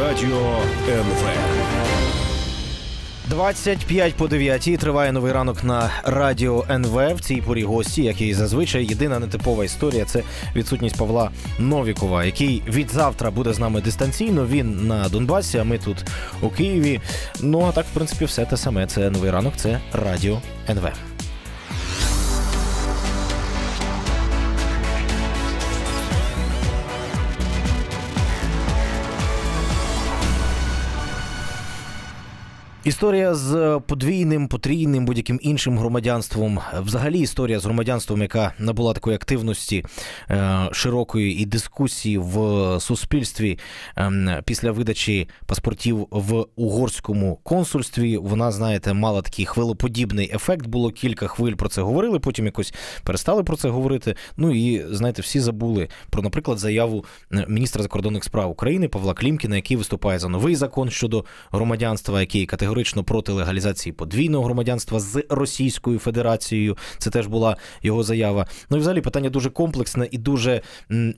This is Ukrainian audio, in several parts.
Радіо НВ. 25 по 9 триває новий ранок на радіо НВ. В цій порі гості, як і зазвичай, єдина нетипова історія це відсутність Павла Новікова, який від завтра буде з нами дистанційно. Він на Донбасі, а ми тут у Києві. Ну а так, в принципі, все те саме. Це новий ранок, це Радіо НВ. Історія з подвійним, потрійним, будь-яким іншим громадянством, взагалі історія з громадянством, яка набула такої активності е, широкої і дискусії в суспільстві ем, після видачі паспортів в угорському консульстві. Вона, знаєте, мала такий хвилоподібний ефект. Було кілька хвиль про це говорили. Потім якось перестали про це говорити. Ну і знаєте, всі забули про, наприклад, заяву е, міністра закордонних справ України Павла Клімкіна, який виступає за новий закон щодо громадянства, який категорії категорично проти легалізації подвійного громадянства з Російською Федерацією. Це теж була його заява. Ну і взагалі питання дуже комплексне і дуже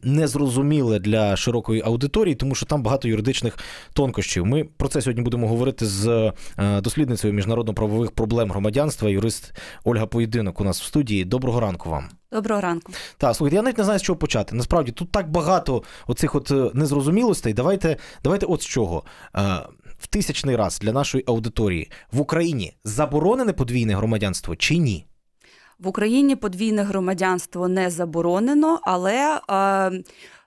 незрозуміле для широкої аудиторії, тому що там багато юридичних тонкощів. Ми про це сьогодні будемо говорити з е, дослідницею міжнародно-правових проблем громадянства. Юрист Ольга Поєдинок у нас в студії. Доброго ранку вам. Доброго ранку. Так, слухайте, я навіть не знаю, з чого почати. Насправді тут так багато оцих от е, незрозумілостей. Давайте давайте от з чого. Е, в тисячний раз для нашої аудиторії в Україні заборонене подвійне громадянство чи ні? В Україні подвійне громадянство не заборонено, але е,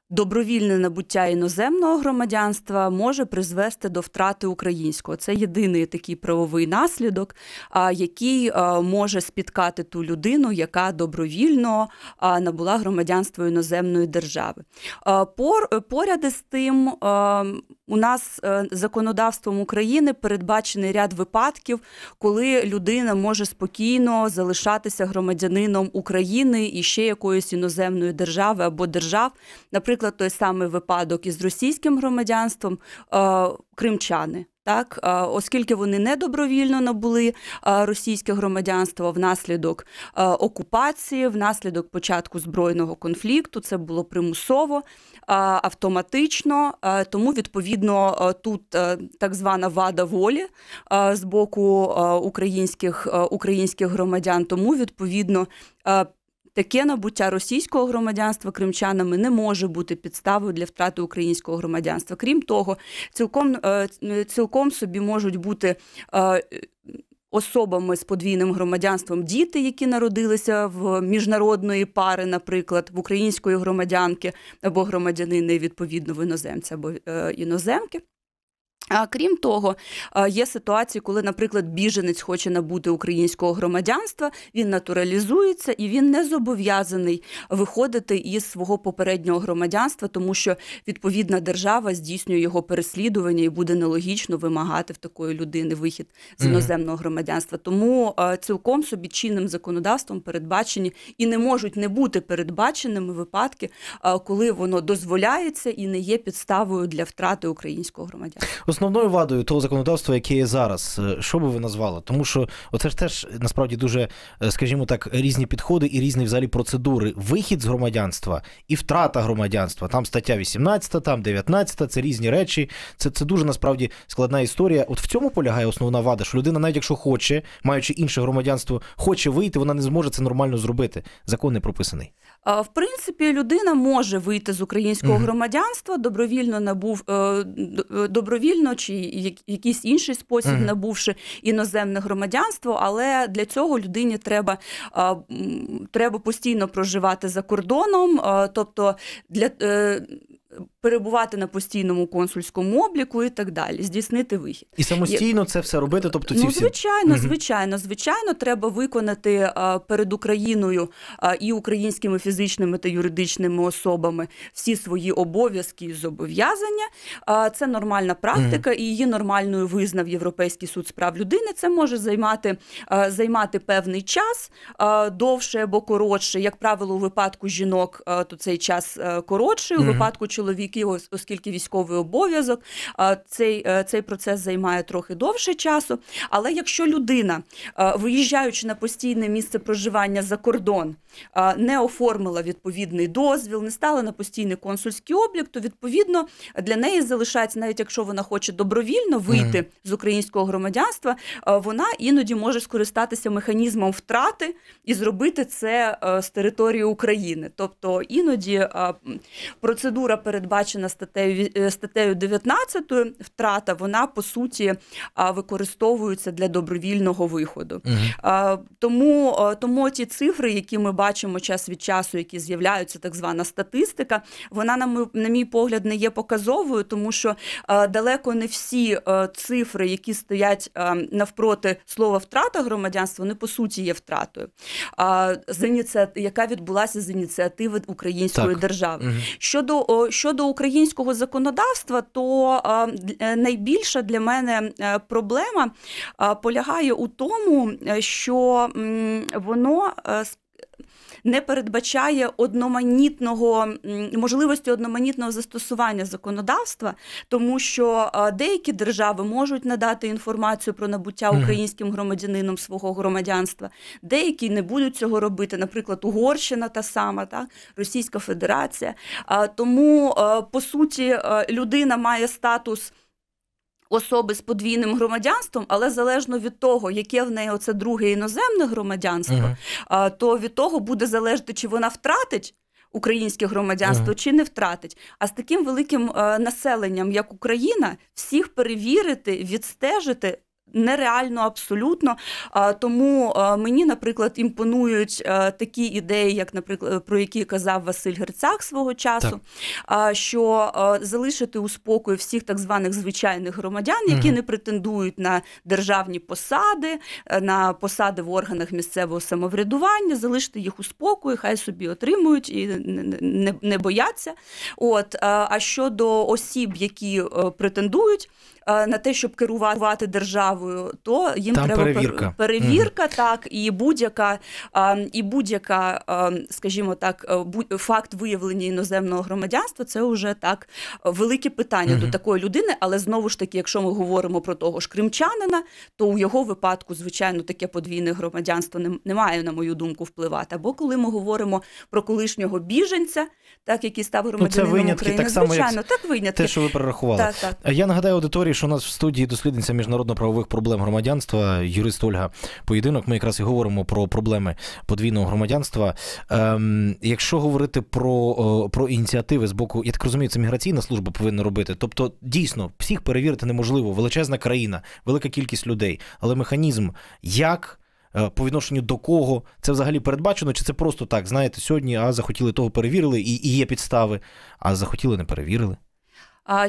добровільне набуття іноземного громадянства може призвести до втрати українського. Це єдиний такий правовий наслідок, е, який е, може спіткати ту людину, яка добровільно набула громадянство іноземної держави. Е, пор поряд із тим. Е, у нас е, законодавством України передбачений ряд випадків, коли людина може спокійно залишатися громадянином України і ще якоїсь іноземної держави або держав, наприклад, той самий випадок із російським громадянством е, кримчани. Так, оскільки вони не добровільно набули російське громадянство внаслідок окупації, внаслідок початку збройного конфлікту, це було примусово, автоматично. Тому відповідно тут так звана вада волі з боку українських українських громадян, тому відповідно таке набуття російського громадянства кримчанами не може бути підставою для втрати українського громадянства. Крім того, цілком е, цілком собі можуть бути. Е, особами з подвійним громадянством діти, які народилися в міжнародної пари, наприклад, в української громадянки або громадянини відповідно в іноземця або е, іноземки. А крім того, е, є ситуації, коли, наприклад, біженець хоче набути українського громадянства, він натуралізується і він не зобов'язаний виходити із свого попереднього громадянства, тому що відповідна держава здійснює його переслідування і буде нелогічно вимагати в такої людини вихід з іноземного громадянства. Тому е, цілком собі чинним законодавством передбачені і не можуть не бути передбаченими випадки, е, коли воно дозволяється і не є підставою для втрати українського громадянства основною вадою того законодавства, яке є зараз, е, що би ви назвали? Тому що оце ж теж насправді дуже, е, скажімо так, різні підходи і різні взагалі процедури. Вихід з громадянства і втрата громадянства. Там стаття 18, там 19, це різні речі. Це це дуже насправді складна історія. От в цьому полягає основна вада, що людина, навіть якщо хоче, маючи інше громадянство, хоче вийти, вона не зможе це нормально зробити. Закон не прописаний. В принципі, людина може вийти з українського громадянства, добровільно набув е, е, добровільно чи якийсь інший спосіб, набувши іноземне громадянство, але для цього людині треба треба постійно проживати за кордоном, тобто для. Е, перебувати на постійному консульському обліку і так далі, здійснити вихід і самостійно це все робити. Тобто, ці ну, звичайно, всі... звичайно, звичайно, треба виконати е, перед Україною е, і українськими фізичними та юридичними особами всі свої обов'язки і зобов'язання. А е, Це нормальна практика, і її нормальною визнав Європейський суд з прав людини. Це може займати займати певний час довше або коротше, як правило, у випадку жінок то цей час коротший, у випадку чоловік оскільки оскільки військовий обов'язок, цей е, цей процес займає трохи довше часу. Але якщо людина, е, виїжджаючи на постійне місце проживання за кордон, е, не оформила відповідний дозвіл, не стала на постійний консульський облік, то відповідно для неї залишається, навіть якщо вона хоче добровільно вийти mm. з українського громадянства, вона іноді може скористатися механізмом втрати і зробити це з території України, тобто іноді процедура передбачена передбачена статтею е, статтею 19 втрата, вона по суті використовується для добровільного виходу. Угу. Тому тому ті цифри, які ми бачимо час від часу, які з'являються, так звана статистика, вона на мій погляд не є показовою, тому що далеко не всі цифри, які стоять навпроти слова втрата громадянства, вони по суті є втратою. З ініціатив, яка відбулася з ініціативи Української так. держави. Угу. Щодо щодо українського законодавства, то е, найбільша для мене е, проблема полягає у тому, е, що воно не передбачає одноманітного можливості одноманітного застосування законодавства, тому що е, деякі держави можуть надати інформацію про набуття українським громадянином свого громадянства, деякі не будуть цього робити, наприклад, Угорщина та сама, так Російська Федерація. Тому е, по суті е, людина має статус особи з подвійним громадянством, але залежно від того, яке в неї оце друге іноземне громадянство, uh-huh. то від того буде залежати, чи вона втратить. Українське громадянство uh чи не втратить, а з таким великим е, населенням, як Україна, всіх перевірити, відстежити нереально абсолютно. Тому мені, наприклад, імпонують такі ідеї, як, наприклад, про які казав Василь Герцак свого часу, так. що залишити у спокою всіх так званих звичайних громадян, які угу. не претендують на державні посади, е, на посади в органах місцевого самоврядування, залишити їх у спокої, хай собі отримують і не бояться. От а щодо осіб, які е, претендують Е, на те, щоб керувати державою, то їм Там треба перевірка, перевірка mm-hmm. так і будь-яка, ем, і будь-яка, ем, скажімо так, е, факт виявлення іноземного громадянства це вже так е, велике питання mm-hmm. до такої людини. Але знову ж таки, якщо ми говоримо про того ж кримчанина, то у його випадку, звичайно, таке подвійне громадянство не має, на мою думку, впливати. Або коли ми говоримо про колишнього біженця, так який став тобто громадянином ну, це винятки, України, так само, звичайно, як так винятки. Те, що ви прорахували. Так, так. Я нагадаю аудиторії нагадаю, що у нас в студії дослідниця міжнародно-правових проблем громадянства, юрист Ольга Поєдинок. Ми якраз і говоримо про проблеми подвійного громадянства. Ем, Якщо говорити про про ініціативи з боку, я так розумію, це міграційна служба повинна робити. Тобто, дійсно, всіх перевірити неможливо. Величезна країна, велика кількість людей, але механізм як. Е, по відношенню до кого це взагалі передбачено, чи це просто так? Знаєте, сьогодні а захотіли того перевірили, і і є підстави, а захотіли не перевірили.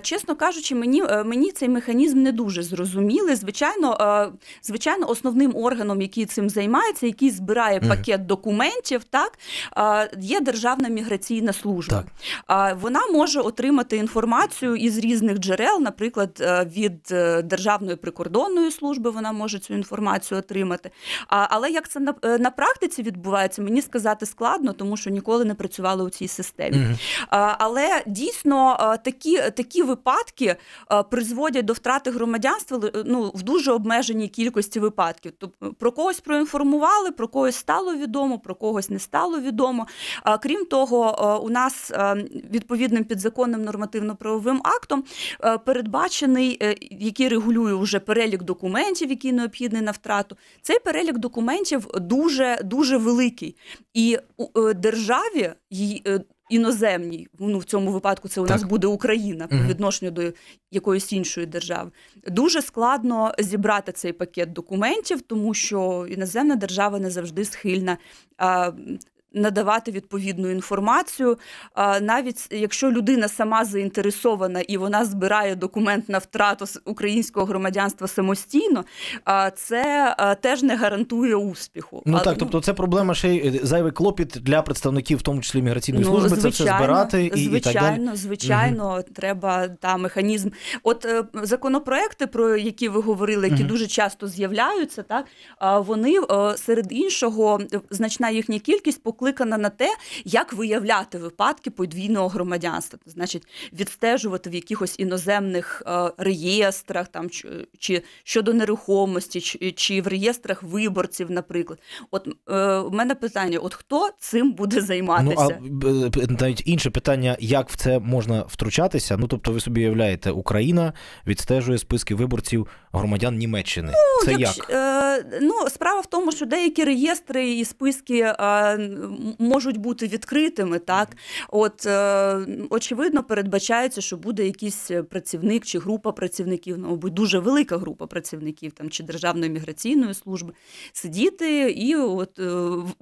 Чесно кажучи, мені е, мені цей механізм не дуже зрозумілий. Звичайно, е, звичайно, основним органом, який цим займається, який збирає пакет документів, так є Державна міграційна служба. Так. Вона може отримати інформацію із різних джерел, наприклад, е, від Державної прикордонної служби вона може цю інформацію отримати. Але як це на, на практиці відбувається, мені сказати складно, тому що ніколи не працювали у цій системі. mm Але дійсно такі такі такі випадки е, призводять до втрати громадянства е, ну, в дуже обмеженій кількості випадків. Тобто про когось проінформували, про когось стало відомо, про когось не стало відомо. Крім того, у нас відповідним підзаконним нормативно-правовим актом передбачений, який регулює вже перелік документів, який необхідний на втрату. Цей перелік документів дуже дуже великий, і державі іноземній, ну в цьому випадку це у так. нас буде Україна по відношенню до якоїсь іншої держави. Дуже складно зібрати цей пакет документів, тому що іноземна держава не завжди схильна а, надавати відповідну інформацію. Навіть якщо людина сама заінтересована і вона збирає документ на втрату українського громадянства самостійно, це теж не гарантує успіху. Ну так, ну, тобто це проблема ще й е, зайвий клопіт для представників, в тому числі міграційної ну, служби, звичайно, це все збирати і звичайно, і так звичайно, угу. треба та механізм. От е, законопроекти, про які ви говорили, які угу. дуже часто з'являються, так вони е, серед іншого значна їхня кількість покликає покликана на те, як виявляти випадки подвійного громадянства, значить, відстежувати в якихось іноземних е, реєстрах, там чи щодо нерухомості, чи, чи в реєстрах виборців, наприклад. От у е, мене питання: от хто цим буде займатися? Ну, а навіть інше питання, як в це можна втручатися? Ну тобто, ви собі уявляєте, Україна відстежує списки виборців громадян Німеччини. Ну, Це як, як? Е, ну справа в тому, що деякі реєстри і списки е, можуть бути відкритими. Так, от е, очевидно, передбачається, що буде якийсь працівник чи група працівників, ну або дуже велика група працівників там чи державної міграційної служби сидіти і от е,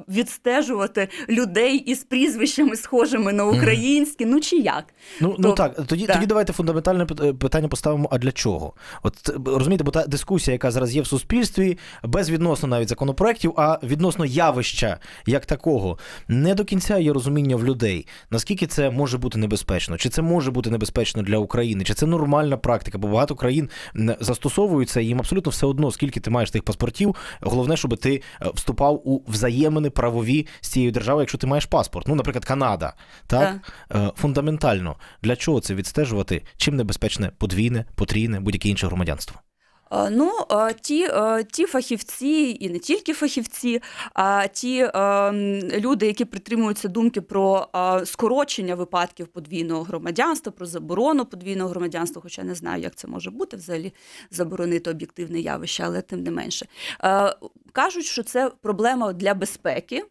відстежувати людей із прізвищами, схожими на українські. Mm. Ну чи як? Ну Тоб... ну так тоді да. тоді давайте фундаментальне е, питання поставимо. А для чого? От розумієте? розумієте, бо та дискусія, яка зараз є в суспільстві, безвідносно навіть законопроектів, а відносно явища як такого, не до кінця є розуміння в людей, наскільки це може бути небезпечно, чи це може бути небезпечно для України, чи це нормальна практика, бо багато країн застосовуються їм абсолютно все одно, скільки ти маєш тих паспортів. Головне, щоб ти е, вступав у взаємини правові з цією державою, якщо ти маєш паспорт. Ну, наприклад, Канада, так да. Е, фундаментально для чого це відстежувати? Чим небезпечне подвійне, потрійне, будь-яке інше громадянство? Е, ну, е, ті е, ті фахівці, і не тільки фахівці, а ті ем, люди, які притримуються думки про скорочення випадків подвійного громадянства, про заборону подвійного громадянства, хоча не знаю, як це може бути взагалі заборонити об'єктивне явище, але тим не менше кажуть, що це проблема для безпеки.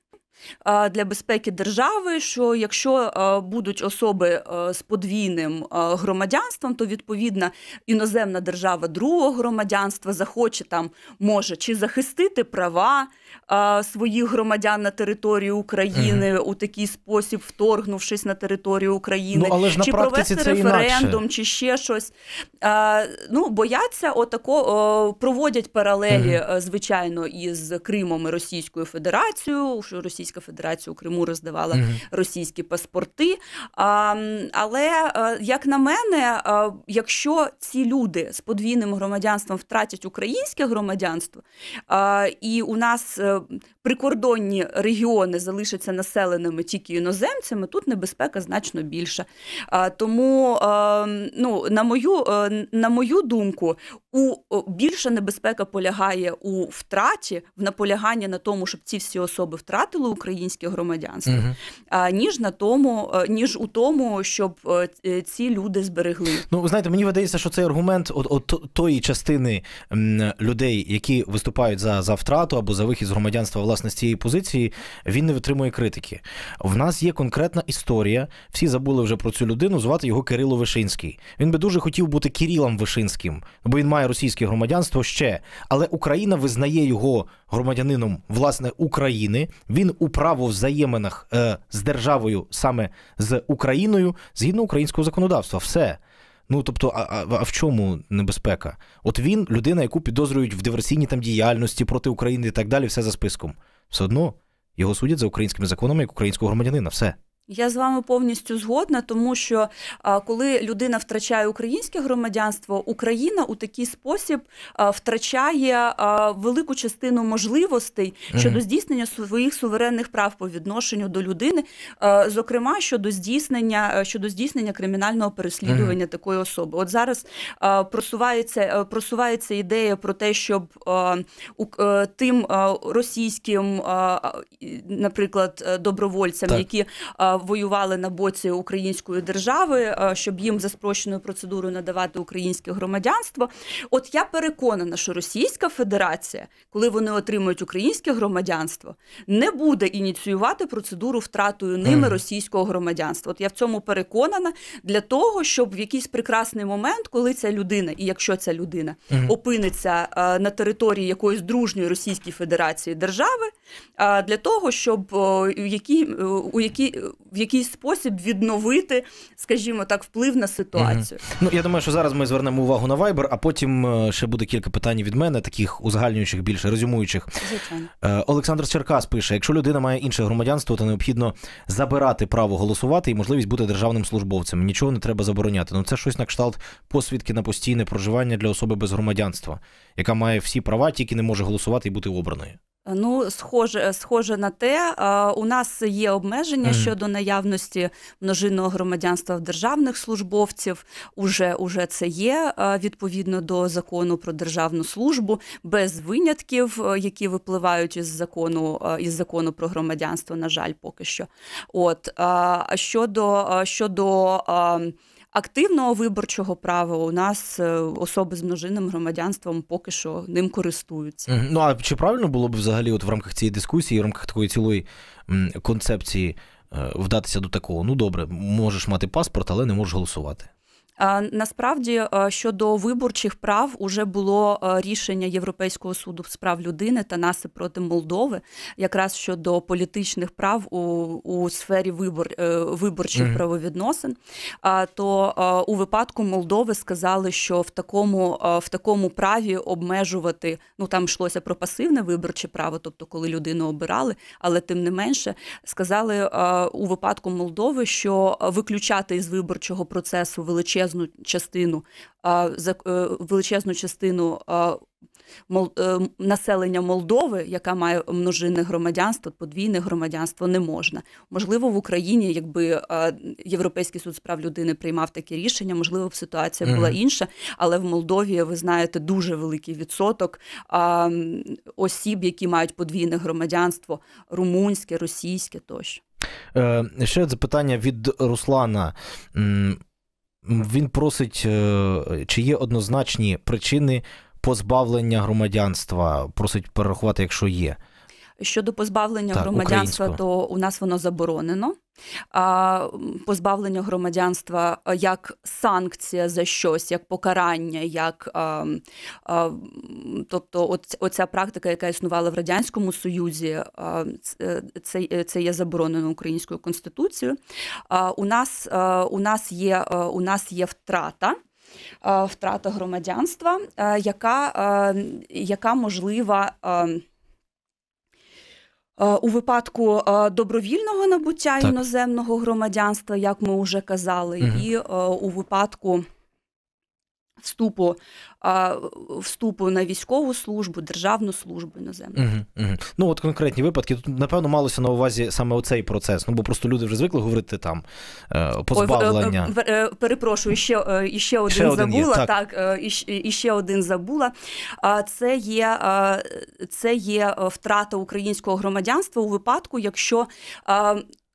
Е, для безпеки держави, що якщо е, будуть особи е, з подвійним громадянством, то відповідна іноземна держава другого громадянства захоче там може чи захистити права своїх громадян на територію України угу. у такий спосіб, вторгнувшись на територію України, ну, але ж чи провести це референдум, інакше. чи ще щось. Ну, бояться отако проводять паралелі, угу. звичайно, із Кримом і Російською Федерацією, що Російська. Російська Федерація у Криму роздавала угу. російські паспорти. А, Але е, як на мене, е, якщо ці люди з подвійним громадянством втратять українське громадянство, е, і у нас прикордонні регіони залишаться населеними тільки іноземцями, тут небезпека значно більша. Тому, ну, на мою на мою думку, у більша небезпека полягає у втраті, в наполяганні на тому, щоб ці всі особи втратили українське громадянство, uh ніж на тому, е, ніж у тому, щоб е, е, ці люди зберегли. Ну знаєте, мені видається, що цей аргумент от, от тої частини людей, які виступають за за втрату або за вихід з громадянства власне з цієї позиції, він не витримує критики. В нас є конкретна історія. Всі забули вже про цю людину. Звати його Кирило Вишинський. Він би дуже хотів бути Кирилом Вишинським, бо він має має російське громадянство ще, але Україна визнає його громадянином власне України. Він у правовзаєминах е, з державою, саме з Україною, згідно українського законодавства. Все. Ну тобто, а, а, а в чому небезпека? От він, людина, яку підозрюють в диверсійній там діяльності проти України і так далі, все за списком. Все одно його судять за українськими законами як українського громадянина. Все. Я з вами повністю згодна, тому що коли людина втрачає українське громадянство, Україна у такий спосіб втрачає велику частину можливостей щодо здійснення своїх суверенних прав по відношенню до людини, зокрема щодо здійснення щодо здійснення кримінального переслідування такої особи. От зараз просувається просувається ідея про те, щоб е, тим російським, наприклад, е, добровольцям, так. які воювали на боці української держави, е, щоб їм за спрощеною процедурою надавати українське громадянство. От я переконана, що Російська Федерація, коли вони отримують українське громадянство, не буде ініціювати процедуру втратою ними російського громадянства. От я в цьому переконана для того, щоб в якийсь прекрасний момент, коли ця людина, і якщо ця людина опиниться е, на території якоїсь дружньої Російської Федерації держави, е, для того, щоб які у які в якийсь спосіб відновити, скажімо так, вплив на ситуацію. Угу. Ну я думаю, що зараз ми звернемо увагу на Viber, а потім е, ще буде кілька питань від мене, таких узагальнюючих, більше резюмуючих. Звичайно. Е, Олександр Черкас пише: якщо людина має інше громадянство, то необхідно забирати право голосувати і можливість бути державним службовцем. Нічого не треба забороняти. Ну це щось на кшталт посвідки на постійне проживання для особи без громадянства, яка має всі права, тільки не може голосувати і бути обраною. Ну, схоже, е, схоже на те, у нас є обмеження mm. щодо наявності множинного громадянства в державних службовців. Уже уже це є відповідно до закону про державну службу, без винятків, е, які випливають із закону е, із закону про громадянство. На жаль, поки що. От щодо щодо активного виборчого права у нас е, особи з множинним громадянством поки що ним користуються. Ну а чи правильно було б взагалі, от в рамках цієї дискусії, в рамках такої цілої концепції е, вдатися до такого? Ну добре, можеш мати паспорт, але не можеш голосувати. Насправді е, щодо виборчих прав уже було е, рішення Європейського суду з прав людини та наси проти Молдови, якраз щодо політичних прав у у сфері вибор, е, виборчих mm -hmm. правовідносин. То у випадку Молдови сказали, що в такому в такому праві обмежувати ну там йшлося про пасивне виборче право, тобто коли людину обирали, але тим не менше сказали у випадку Молдови, що виключати із виборчого процесу величезну величезну частину за е, величезну частину е, населення Молдови, яка має множинне громадянство, подвійне громадянство, не можна. Можливо, в Україні, якби е, Європейський суд з прав людини приймав таке рішення, можливо, б ситуація була інша, але в Молдові ви знаєте дуже великий відсоток осіб, які мають подвійне громадянство румунське, російське тощо. Ще запитання від Руслана. Він просить, е, чи є однозначні причини позбавлення громадянства, просить перерахувати, якщо є. Щодо позбавлення так, громадянства, то у нас воно заборонено. А позбавлення громадянства е, як санкція за щось, як покарання, як а, а, тобто, оця, практика, яка існувала в радянському союзі, а, е, е, це це є заборонено українською конституцією. А, У нас у нас є у нас є втрата. Втрата громадянства, яка яка можлива ем, Е, у випадку е, добровільного набуття так. іноземного громадянства, як ми вже казали, угу. і е, у випадку вступу а, вступу на військову службу, державну службу іноземну. Угу, угу. Ну от конкретні випадки. Тут напевно малося на увазі саме оцей процес. Ну бо просто люди вже звикли говорити там е, е, позбавлення. Ой, е, перепрошую, ще іще один ще забула. Один так, так і ще один забула. Це є це є втрата українського громадянства у випадку, якщо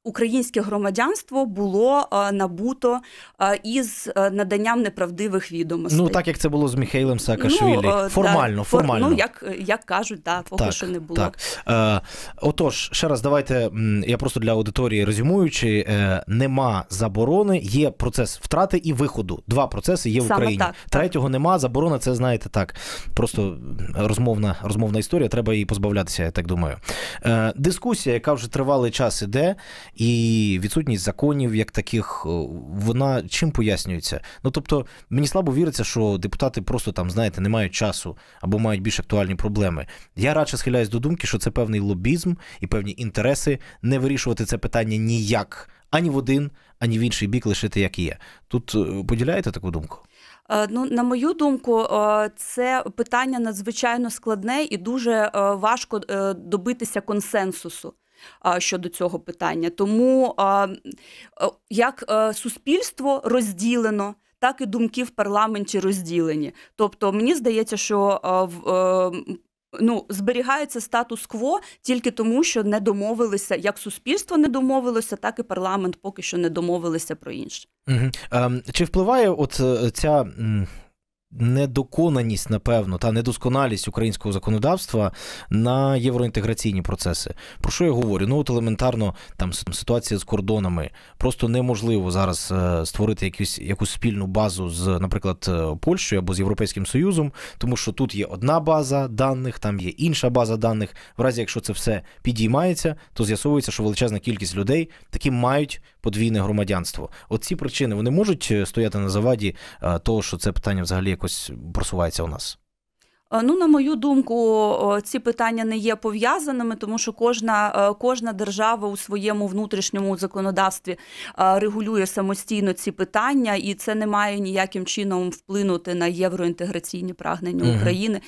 українське громадянство було е, набуто е, із е, наданням неправдивих відомостей. Ну так як це було з Міхейлем Саакашвілі. Ну, формально, да, формально. Ну, як як кажуть, да, поки так, що не було. Так. Е, Отож, ще раз, давайте я просто для аудиторії резюмуючи, е, нема заборони, є процес втрати і виходу. Два процеси є в Саме Україні. Так, Третього нема. Заборона це знаєте так. Просто розмовна розмовна історія. Треба її позбавлятися, я так думаю. Е, Дискусія, яка вже тривалий час іде і відсутність законів, як таких, е, вона чим пояснюється? Ну тобто, мені слабо віриться, що депутати просто там, знаєте, не мають часу або мають більш актуальні проблеми. Я радше схиляюсь до думки, що це певний лобізм і певні інтереси не вирішувати це питання ніяк ані в один, ані в інший бік лишити, як є. Тут е, поділяєте таку думку? Е, ну, на мою думку, це питання надзвичайно складне і дуже важко добитися консенсусу щодо цього питання. Тому е, як е, суспільство розділено. Так і думки в парламенті розділені. Тобто, мені здається, що е, ну, зберігається статус-кво тільки тому, що не домовилися, як суспільство не домовилося, так і парламент поки що не домовилися про інше. Угу. Чи впливає от ця недоконаність, напевно, та недосконалість українського законодавства на євроінтеграційні процеси. Про що я говорю? Ну, от елементарно, там ситуація з кордонами. Просто неможливо зараз е, створити якусь якусь спільну базу з, наприклад, е, Польщею або з Європейським Союзом, тому що тут є одна база даних, там є інша база даних. В разі, якщо це все підіймається, то з'ясовується, що величезна кількість людей таки мають подвійне громадянство. оці причини вони можуть е, стояти на заваді е, того, що це питання взагалі якось просувається у нас. Е, ну, на мою думку, ці питання не є пов'язаними, тому що кожна е, кожна держава у своєму внутрішньому законодавстві е, регулює самостійно ці питання, і це не має ніяким чином вплинути на євроінтеграційні прагнення mm -hmm. України.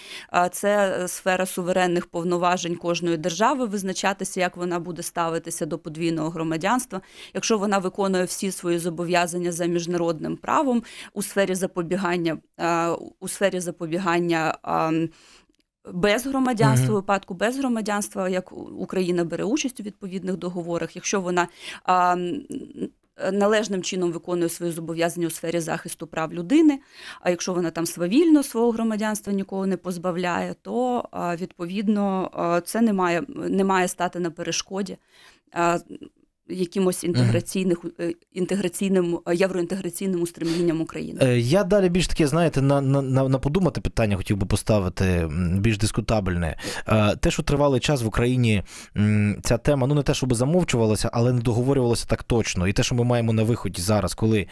Це сфера суверенних повноважень кожної держави визначатися, як вона буде ставитися до подвійного громадянства, якщо вона виконує всі свої зобов'язання за міжнародним правом у сфері запобігання у сфері запобігання. Ем, без громадянства, uh-huh. випадку без громадянства, як Україна бере участь у відповідних договорах, якщо вона а, ем, належним чином виконує свої зобов'язання у сфері захисту прав людини, а якщо вона там свавільно свого громадянства нікого не позбавляє, то а, е, відповідно а, е, це не має, не має стати на перешкоді е, якимось інтеграційних е, інтеграційним е, євроінтеграційним устремлінням України. Е, я далі більш таке, знаєте, на на, на подумати питання хотів би поставити більш дискутабельне. Те, що тривалий час в Україні ця тема, ну не те, щоб замовчувалася, але не договорювалася так точно. І те, що ми маємо на виході зараз, коли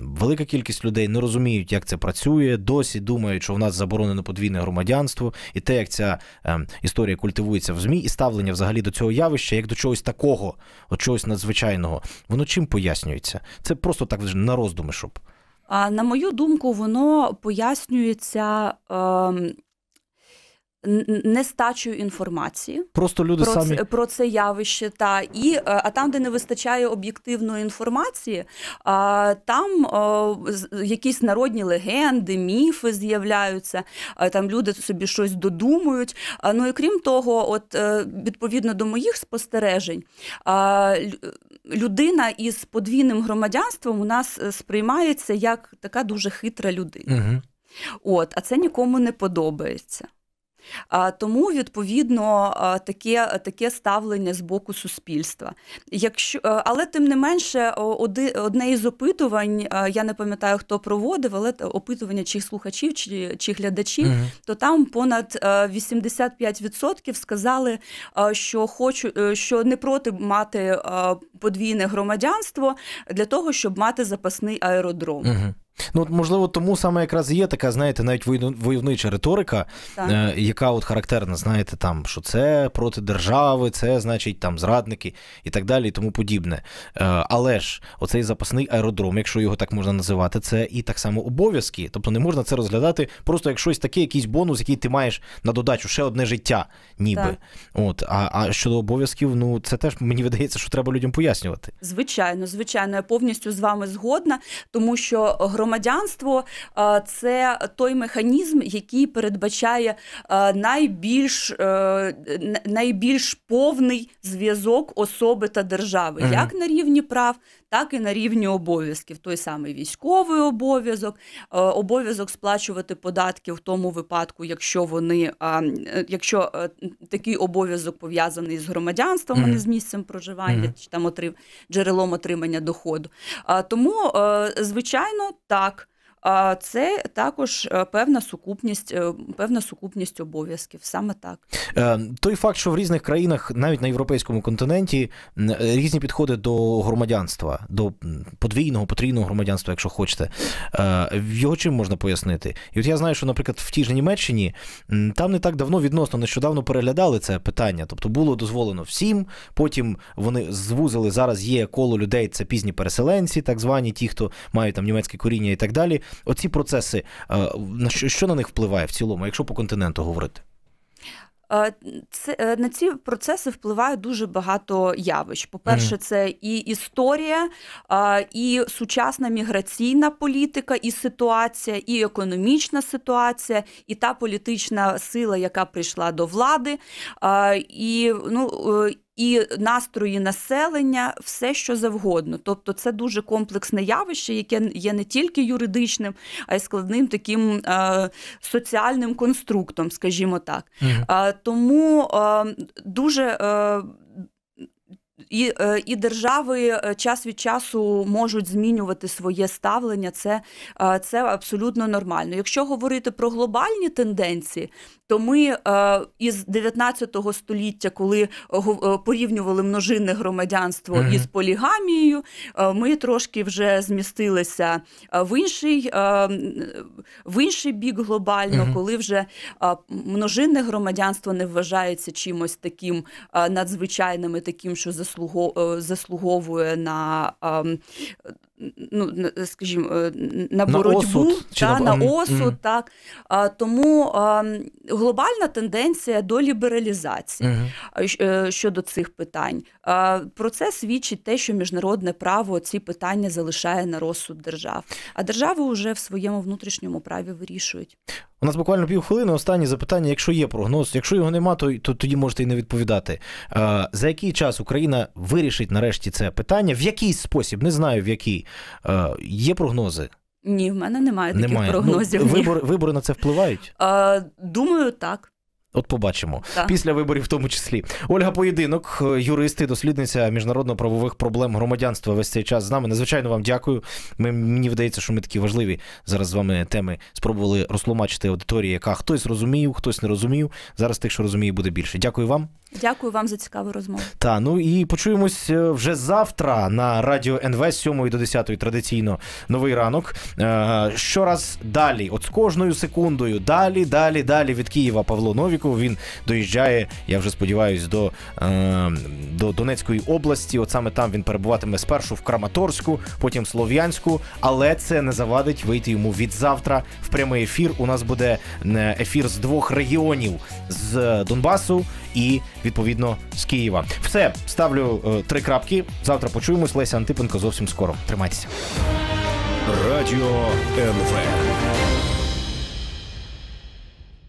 велика кількість людей не розуміють, як це працює, досі думають, що в нас заборонено подвійне громадянство, і те, як ця ем, історія культивується в змі, і ставлення взагалі до цього явища, як до чогось такого. От чогось надзвичайного. Воно чим пояснюється? Це просто так вже на роздуми, щоб. На мою думку, воно пояснюється. Е нестачею інформації просто люди про самі... це, про це явище. Та і е, а там, де не вистачає об'єктивної інформації, а, там а, якісь народні легенди, міфи з'являються. А, там люди собі щось додумують. А, ну і крім того, от е, відповідно до моїх спостережень, а, людина із подвійним громадянством у нас е, сприймається як така дуже хитра людина. Угу. От, а це нікому не подобається. Тому, відповідно, таке таке ставлення з боку суспільства. Якщо, е, Але тим не менше, одне із опитувань, е, я не пам'ятаю, хто проводив, але опитування чи слухачів чи чи глядачів, угу. то там понад 85% е, сказали, що хочу, що не проти мати подвійне громадянство для того, щоб мати запасний аеродром. Угу. Ну, от, можливо, тому саме якраз є така, знаєте, навіть войовнича риторика, е, яка от характерна, знаєте, там, що це проти держави, це значить там зрадники і так далі, і тому подібне. Е, але ж оцей запасний аеродром, якщо його так можна називати, це і так само обов'язки. Тобто не можна це розглядати просто як щось таке, якийсь бонус, який ти маєш на додачу ще одне життя, ніби. Так. От, А а щодо обов'язків, ну це теж мені видається, що треба людям пояснювати. Звичайно, звичайно, я повністю з вами згодна, тому що громадянство е, це той механізм, який передбачає е, найбільш е, найбільш повний зв'язок особи та держави, як на рівні прав, так і на рівні обов'язків. Той самий військовий обов'язок, е, обов'язок сплачувати податки в тому випадку, якщо вони е, якщо е, такий обов'язок пов'язаний з громадянством, mm-hmm. а не з місцем проживання mm-hmm. чи там отрив джерелом отримання доходу. Тому, звичайно, так це також е, певна сукупність, е, певна сукупність обов'язків. Саме так. Е, той факт, що в різних країнах, навіть на європейському континенті, різні підходи до громадянства, до подвійного, потрійного громадянства, якщо хочете, його чим можна пояснити? І от я знаю, що, наприклад, в тій ж Німеччині там не так давно відносно нещодавно переглядали це питання, тобто було дозволено всім. Потім вони звузили зараз. Є коло людей, це пізні переселенці, так звані, ті, хто мають там німецькі коріння і так далі. Оці процеси, е, на що на них впливає в цілому, якщо по континенту говорити? Е, це е, на ці процеси впливає дуже багато явищ. По-перше, це і історія, і сучасна міграційна політика, і ситуація, і економічна ситуація, і та політична сила, яка прийшла до влади, і ну і настрої населення, все що завгодно. Тобто, це дуже комплексне явище, яке є не тільки юридичним, а й складним таким е, соціальним конструктом, скажімо так. Угу. Е, тому е, дуже е, і е, і держави е, час від часу можуть змінювати своє ставлення. Це е, це абсолютно нормально. Якщо говорити про глобальні тенденції, то ми із 19 століття, коли порівнювали множинне громадянство mm-hmm. із полігамією, ми трошки вже змістилися в інший в інший бік глобально, mm-hmm. коли вже множинне громадянство не вважається чимось таким надзвичайним, і таким, що засуджує Е, заслуговує на ну, скажімо, е, на боротьбу на осуд, та, на... на осуд. так. А, Тому а, глобальна тенденція до лібералізації угу. щодо цих питань. А, Про це свідчить те, що міжнародне право ці питання залишає на розсуд держав. А держави вже в своєму внутрішньому праві вирішують. У нас буквально півхвилини. Останнє запитання, якщо є прогноз, якщо його нема, то, то тоді можете і не відповідати. За який час Україна вирішить нарешті це питання? В який спосіб, не знаю в який. Е, є прогнози? Ні, в мене немає таких немає. Ну, прогнозів. Ну, вибори, вибори на це впливають? Е, думаю, так. От побачимо так. після виборів, в тому числі Ольга Поєдинок, е, юрист і дослідниця міжнародно-правових проблем громадянства. Весь цей час з нами. Незвичайно вам дякую. Ми, Мені вдається, що ми такі важливі зараз з вами теми спробували розтлумачити аудиторії, яка хтось розуміє, хтось не розумів. Зараз тих, що розуміє, буде більше. Дякую вам. Дякую вам за цікаву розмову. Та ну і почуємось е, вже завтра на радіо НВ з 7 до 10 традиційно новий ранок. Е, щораз далі, от з кожною секундою, далі, далі, далі від Києва Павло Нові. Кубіку. Він доїжджає, я вже сподіваюся, до е, до Донецької області. От саме там він перебуватиме спершу в Краматорську, потім в Слов'янську. Але це не завадить вийти йому від завтра в прямий ефір. У нас буде е, ефір з двох регіонів з Донбасу і відповідно з Києва. Все ставлю е, три крапки. Завтра почуємось. Леся Антипенко зовсім скоро. Тримайтеся. Радіо НВ.